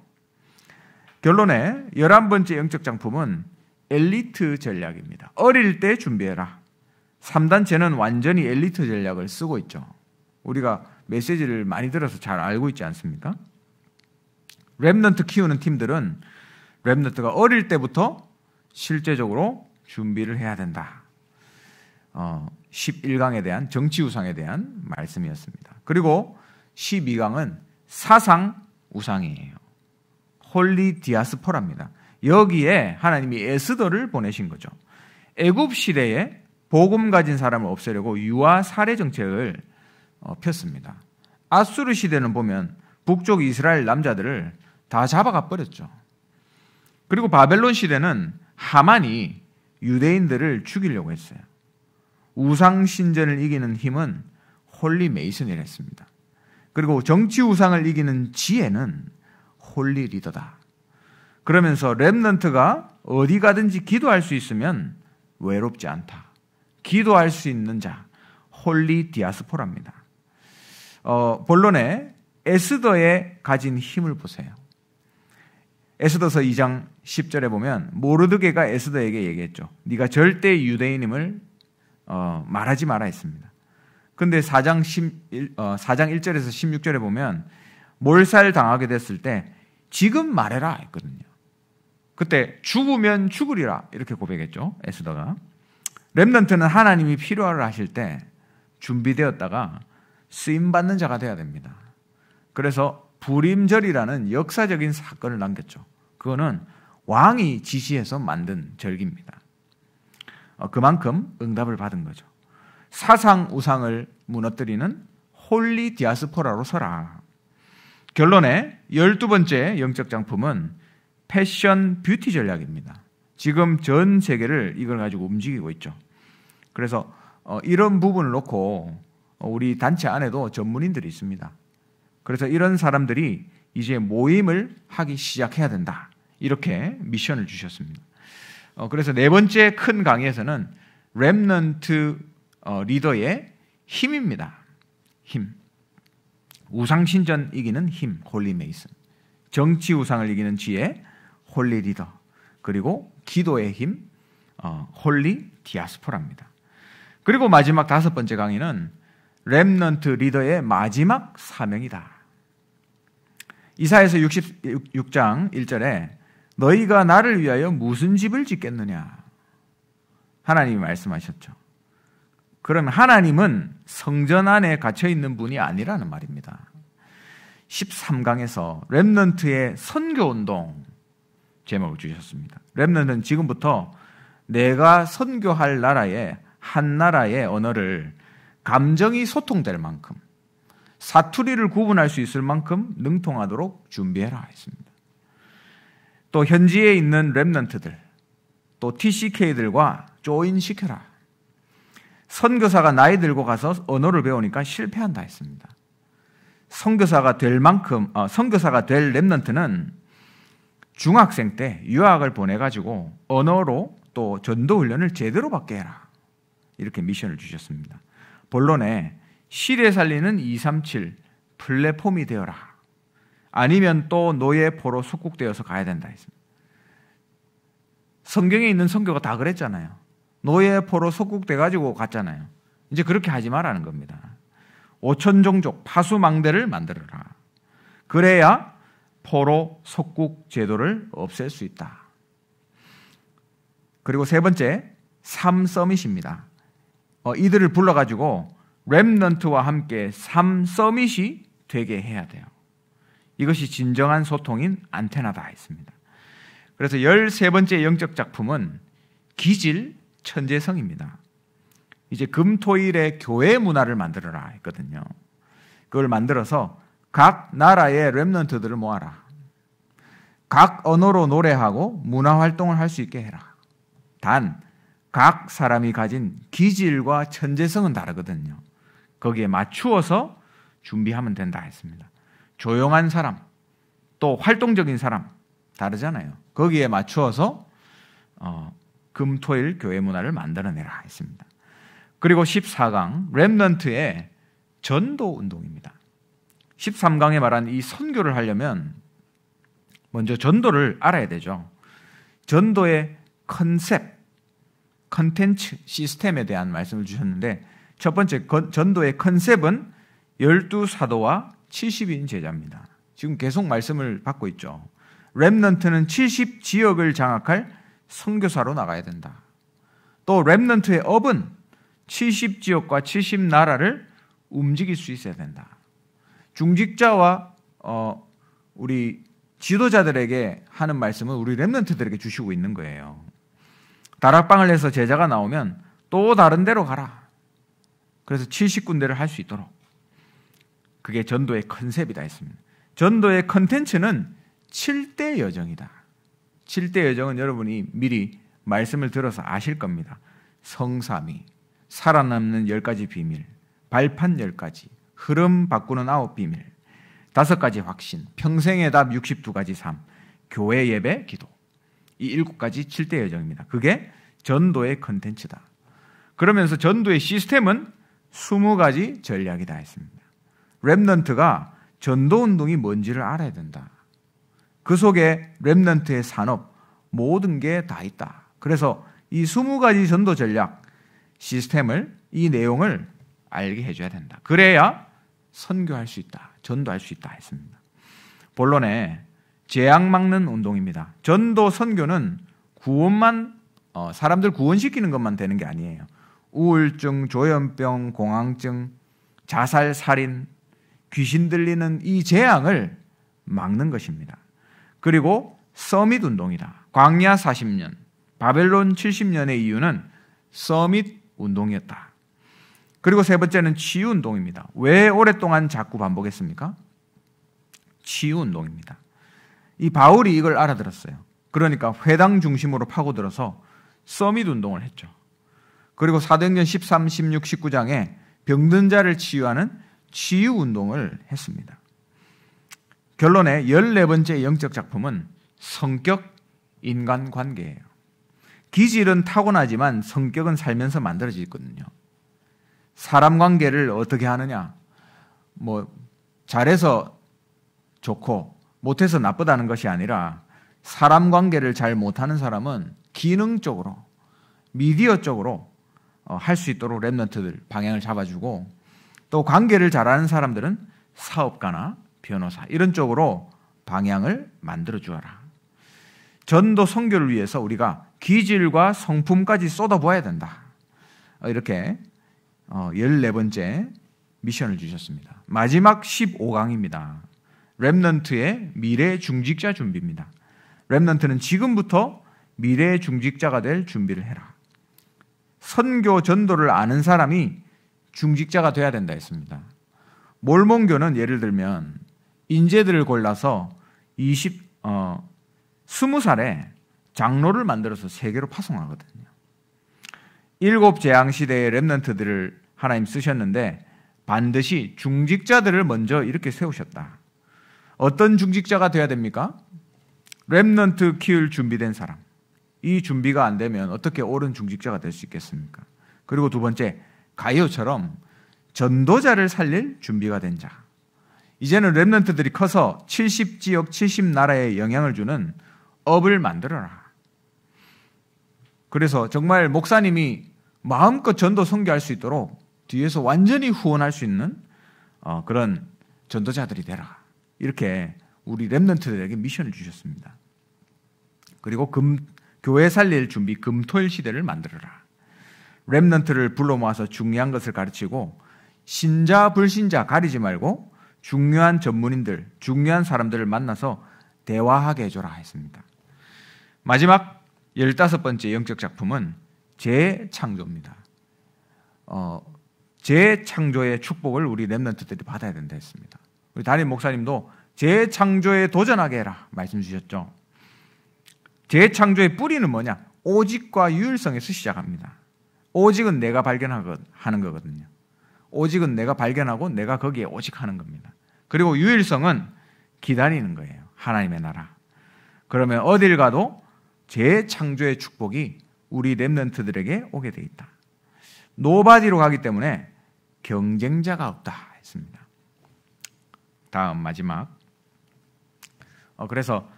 결론에 열한 번째 영적 장품은 엘리트 전략입니다. 어릴 때 준비해라. 3단체는 완전히 엘리트 전략을 쓰고 있죠. 우리가 메시지를 많이 들어서 잘 알고 있지 않습니까? 랩넌트 키우는 팀들은 랩넌트가 어릴 때부터 실제적으로 준비를 해야 된다. 어, 11강에 대한 정치 우상에 대한 말씀이었습니다. 그리고 12강은 사상 우상이에요. 홀리 디아스포라입니다. 여기에 하나님이 에스더를 보내신 거죠. 애굽 시대에 복음 가진 사람을 없애려고 유아 살해 정책을 어, 폈습니다. 아수르 시대는 보면 북쪽 이스라엘 남자들을 다 잡아가 버렸죠. 그리고 바벨론 시대는 하만이 유대인들을 죽이려고 했어요. 우상 신전을 이기는 힘은 홀리 메이슨이랬습니다. 그리고 정치 우상을 이기는 지혜는 홀리 리더다. 그러면서 랩런트가 어디 가든지 기도할 수 있으면 외롭지 않다. 기도할 수 있는 자, 홀리 디아스포라입니다. 어, 본론에 에스더에 가진 힘을 보세요. 에스더서 2장 10절에 보면 모르드게가 에스더에게 얘기했죠. 네가 절대 유대인임을 어, 말하지 마라 했습니다. 근데 4장 1 어, 4장 1절에서 16절에 보면 몰살 당하게 됐을 때 지금 말해라 했거든요. 그때 죽으면 죽으리라 이렇게 고백했죠. 에스더가. 렘넌트는 하나님이 필요하를 하실 때 준비되었다가 쓰임 받는 자가 돼야 됩니다. 그래서 불임절이라는 역사적인 사건을 남겼죠. 그거는 왕이 지시해서 만든 절기입니다. 어, 그만큼 응답을 받은 거죠. 사상 우상을 무너뜨리는 홀리 디아스포라로 서라. 결론에 열두 번째 영적 장품은 패션 뷰티 전략입니다. 지금 전 세계를 이걸 가지고 움직이고 있죠. 그래서 어, 이런 부분을 놓고 어, 우리 단체 안에도 전문인들이 있습니다. 그래서 이런 사람들이 이제 모임을 하기 시작해야 된다. 이렇게 미션을 주셨습니다. 어, 그래서 네 번째 큰 강의에서는 렘넌트 어, 리더의 힘입니다. 힘. 우상신전 이기는 힘, 홀리 메이슨. 정치 우상을 이기는 지혜, 홀리 리더. 그리고 기도의 힘, 어, 홀리 디아스포라입니다. 그리고 마지막 다섯 번째 강의는 랩넌트 리더의 마지막 사명이다. 이사에서 66장 1절에 너희가 나를 위하여 무슨 집을 짓겠느냐? 하나님이 말씀하셨죠. 그러면 하나님은 성전 안에 갇혀 있는 분이 아니라는 말입니다. 13강에서 랩넌트의 선교운동 제목을 주셨습니다. 랩넌트는 지금부터 내가 선교할 나라의 한 나라의 언어를 감정이 소통될 만큼 사투리를 구분할 수 있을 만큼 능통하도록 준비해라 했습니다. 또 현지에 있는 랩넌트들 또 TCK들과 조인시켜라. 선교사가 나이 들고 가서 언어를 배우니까 실패한다 했습니다. 선교사가 될 만큼 어, 선교사가 될 렘넌트는 중학생 때 유학을 보내 가지고 언어로 또 전도 훈련을 제대로 받게 해라. 이렇게 미션을 주셨습니다. 본론에 시대 살리는 237 플랫폼이 되어라. 아니면 또 노예포로 속국되어서 가야 된다 했습니다. 성경에 있는 선교가다 그랬잖아요. 노예포로 속국돼 가지고 갔잖아요. 이제 그렇게 하지 말라는 겁니다. 오천 종족 파수망대를 만들어라. 그래야 포로 속국 제도를 없앨 수 있다. 그리고 세 번째 삼서밋입니다. 어, 이들을 불러가지고 랩넌트와 함께 삼서밋이 되게 해야 돼요. 이것이 진정한 소통인 안테나다 있습니다 그래서 열세 번째 영적 작품은 기질, 천재성입니다. 이제 금토일에 교회 문화를 만들어라 했거든요. 그걸 만들어서 각 나라의 랩런트들을 모아라. 각 언어로 노래하고 문화 활동을 할 수 있게 해라. 단, 각 사람이 가진 기질과 천재성은 다르거든요. 거기에 맞추어서 준비하면 된다 했습니다. 조용한 사람, 또 활동적인 사람, 다르잖아요. 거기에 맞추어서 어, 금토일 교회 문화를 만들어내라 했습니다. 그리고 14강 렘넌트의 전도 운동입니다. 13강에 말한 이 선교를 하려면 먼저 전도를 알아야 되죠. 전도의 컨셉, 컨텐츠 시스템에 대한 말씀을 주셨는데 첫 번째 전도의 컨셉은 열두 사도와 70인 제자입니다. 지금 계속 말씀을 받고 있죠. 렘넌트는 70 지역을 장악할 선교사로 나가야 된다. 또 렘넌트의 업은 70지역과 70나라를 움직일 수 있어야 된다. 중직자와 어, 우리 지도자들에게 하는 말씀은 우리 렘넌트들에게 주시고 있는 거예요. 다락방을 해서 제자가 나오면 또 다른 데로 가라. 그래서 70군데를 할 수 있도록. 그게 전도의 컨셉이다 했습니다. 전도의 컨텐츠는 7대 여정이다. 7대 여정은 여러분이 미리 말씀을 들어서 아실 겁니다. 성삼이, 살아남는 열 가지 비밀, 발판 열 가지, 흐름 바꾸는 아 비밀, 다 가지 확신, 평생의 답 62가지 삶, 교회 예배 기도. 이일 가지 7대 여정입니다. 그게 전도의 컨텐츠다. 그러면서 전도의 시스템은 20가지 전략이다 했습니다. 랩넌트가 전도 운동이 뭔지를 알아야 된다. 그 속에 랩넌트의 산업 모든 게 다 있다. 그래서 이 20가지 전도 전략 시스템을 이 내용을 알게 해줘야 된다. 그래야 선교할 수 있다. 전도할 수 있다 했습니다. 본론에 재앙 막는 운동입니다. 전도 선교는 구원만 어, 사람들 구원시키는 것만 되는 게 아니에요. 우울증, 조현병, 공황증, 자살, 살인, 귀신 들리는 이 재앙을 막는 것입니다. 그리고 서밋 운동이다. 광야 40년, 바벨론 70년의 이유는 서밋 운동이었다. 그리고 세 번째는 치유 운동입니다. 왜 오랫동안 자꾸 반복했습니까? 치유 운동입니다. 이 바울이 이걸 알아들었어요. 그러니까 회당 중심으로 파고들어서 서밋 운동을 했죠. 그리고 사도행전 13, 16, 19장에 병든 자를 치유하는 치유 운동을 했습니다. 결론에 14번째 영적 작품은 성격 인간관계예요. 기질은 타고나지만 성격은 살면서 만들어지거든요. 사람 관계를 어떻게 하느냐. 뭐 잘해서 좋고 못해서 나쁘다는 것이 아니라 사람 관계를 잘 못하는 사람은 기능적으로 미디어 쪽으로 어, 할수 있도록 랩런트들 방향을 잡아주고 또 관계를 잘하는 사람들은 사업가나 변호사 이런 쪽으로 방향을 만들어 주어라. 전도 선교를 위해서 우리가 기질과 성품까지 쏟아부어야 된다. 이렇게 14번째 어, 미션을 주셨습니다. 마지막 15강입니다. 랩넌트의 미래 중직자 준비입니다. 랩넌트는 지금부터 미래 중직자가 될 준비를 해라. 선교 전도를 아는 사람이 중직자가 돼야 된다 했습니다. 몰몬교는 예를 들면 인재들을 골라서 20, 어, 20살에 장로를 만들어서 세계로 파송하거든요. 일곱 재앙시대의 랩런트들을 하나님 쓰셨는데 반드시 중직자들을 먼저 이렇게 세우셨다. 어떤 중직자가 돼야 됩니까? 랩런트 키울 준비된 사람. 이 준비가 안 되면 어떻게 옳은 중직자가 될 수 있겠습니까? 그리고 두 번째, 가이오처럼 전도자를 살릴 준비가 된 자. 이제는 랩런트들이 커서 70지역 70나라에 영향을 주는 업을 만들어라. 그래서 정말 목사님이 마음껏 전도 성교할수 있도록 뒤에서 완전히 후원할 수 있는 어, 그런 전도자들이 되라. 이렇게 우리 랩런트들에게 미션을 주셨습니다. 그리고 금, 교회 살릴 준비 금토일 시대를 만들어라. 랩런트를 불러 모아서 중요한 것을 가르치고 신자 불신자 가리지 말고 중요한 전문인들, 중요한 사람들을 만나서 대화하게 해줘라 했습니다. 마지막 열다섯 번째 영적 작품은 재창조입니다. 어, 재창조의 축복을 우리 랩런트들이 받아야 된다 했습니다. 우리 담임 목사님도 재창조에 도전하게 해라 말씀 주셨죠. 재창조의 뿌리는 뭐냐? 오직과 유일성에서 시작합니다. 오직은 내가 발견하는 거거든요. 오직은 내가 발견하고 내가 거기에 오직하는 겁니다. 그리고 유일성은 기다리는 거예요. 하나님의 나라. 그러면 어딜 가도 재창조의 축복이 우리 랩런트들에게 오게 돼 있다. 노바디로 가기 때문에 경쟁자가 없다 했습니다. 다음 마지막. 어, 그래서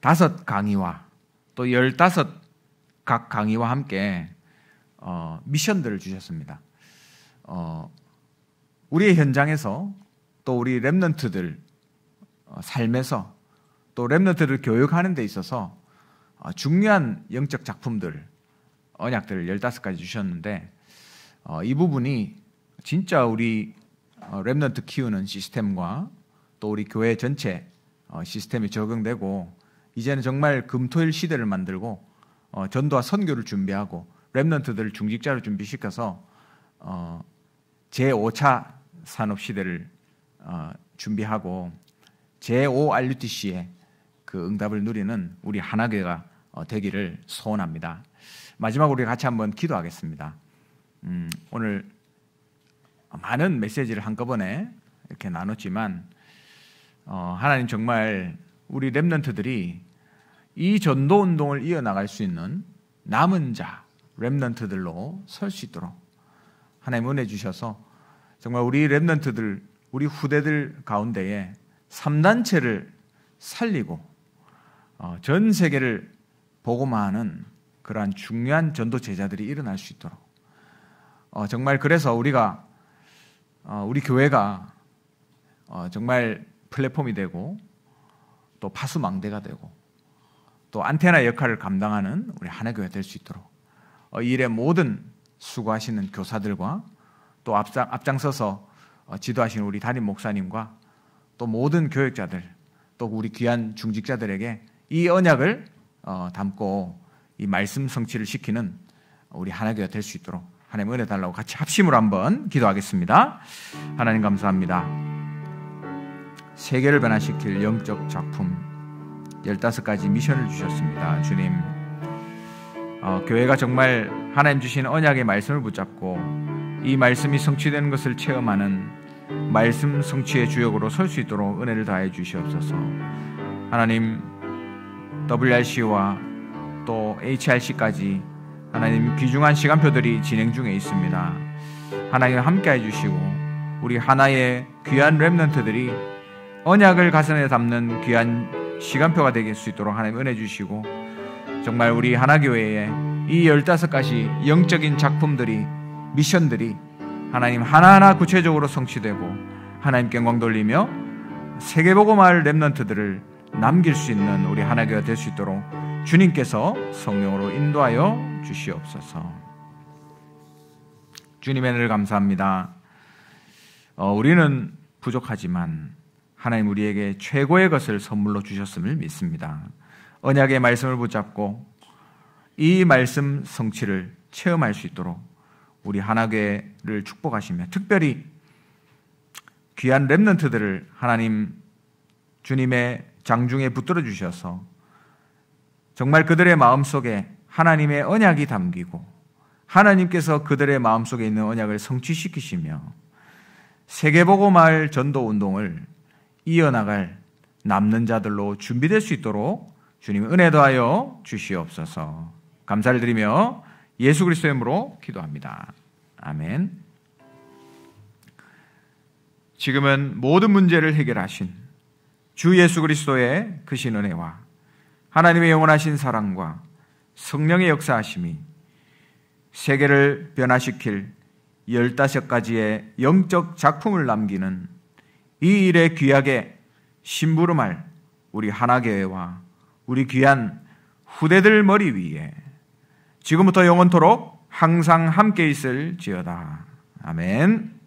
다섯 강의와 또 열다섯 각 강의와 함께 어, 미션들을 주셨습니다. 어, 우리의 현장에서 또 우리 랩런트들 어, 삶에서 또 랩런트를 교육하는 데 있어서 어, 중요한 영적 작품들 언약들을 15가지 주셨는데 어, 이 부분이 진짜 우리 랩런트 키우는 시스템과 또 우리 교회 전체 시스템이 적용되고 이제는 정말 금토일 시대를 만들고 전도와 선교를 준비하고 랩런트들을 중직자로 준비시켜서 제5차 산업 시대를 어, 준비하고 제5 r u t c 의그 응답을 누리는 우리 하나교회가 어, 되기를 소원합니다. 마지막으로 우리 같이 한번 기도하겠습니다. 음, 오늘 많은 메시지를 한꺼번에 이렇게 나눴지만 어, 하나님 정말 우리 렘넌트들이 이 전도 운동을 이어나갈 수 있는 남은 자 렘넌트들로 설 수 있도록 하나님 은혜 주셔서 정말 우리 렘넌트들 우리 후대들 가운데에 3단체를 살리고 어, 전 세계를 보고만하는 그러한 중요한 전도 제자들이 일어날 수 있도록 어, 정말 그래서 우리가 어, 우리 교회가 정말 플랫폼이 되고 또 파수망대가 되고 또 안테나 역할을 감당하는 우리 하나교회 될 수 있도록 이 일의 모든 수고하시는 교사들과 또 앞장, 앞장서서 어, 지도하시는 우리 담임 목사님과 또 모든 교역자들 또 우리 귀한 중직자들에게 이 언약을 어, 담고 이 말씀 성취를 시키는 우리 하나교가 될 수 있도록 하나님 은혜 달라고 같이 합심으로 한번 기도하겠습니다. 하나님 감사합니다. 세계를 변화시킬 영적 작품 15가지 미션을 주셨습니다. 주님 어, 교회가 정말 하나님 주신 언약의 말씀을 붙잡고 이 말씀이 성취되는 것을 체험하는 말씀 성취의 주역으로 설 수 있도록 은혜를 다해 주시옵소서. 하나님 WRC와 또 HRC까지 하나님 귀중한 시간표들이 진행 중에 있습니다. 하나님 함께 해주시고 우리 하나의 귀한 렘넌트들이 언약을 가슴에 담는 귀한 시간표가 되수 있도록 하나님 은혜 주시고 정말 우리 하나교회에 이열다 가지 영적인 작품들이 미션들이 하나님 하나하나 구체적으로 성취되고 하나님께 영광 돌리며 세계보고 말 랩런트들을 남길 수 있는 우리 하나교가 될 수 있도록 주님께서 성령으로 인도하여 주시옵소서. 주님의 은혜를 감사합니다. 어, 우리는 부족하지만 하나님 우리에게 최고의 것을 선물로 주셨음을 믿습니다. 언약의 말씀을 붙잡고 이 말씀 성취를 체험할 수 있도록 우리 하나교회를 축복하시며 특별히 귀한 랩런트들을 하나님 주님의 장중에 붙들어 주셔서 정말 그들의 마음속에 하나님의 언약이 담기고 하나님께서 그들의 마음속에 있는 언약을 성취시키시며 세계보고 말 전도 운동을 이어나갈 남는 자들로 준비될 수 있도록 주님 은혜 도하여 주시옵소서. 감사를 드리며 예수 그리스도의 이름으로 기도합니다. 아멘. 지금은 모든 문제를 해결하신 주 예수 그리스도의 크신 그 은혜와 하나님의 영원하신 사랑과 성령의 역사하심이 세계를 변화시킬 15가지의 영적 작품을 남기는 이 일에 귀하게 심부름할 우리 하나교회와 우리 귀한 후대들 머리 위에 지금부터 영원토록 항상 함께 있을 지어다. 아멘.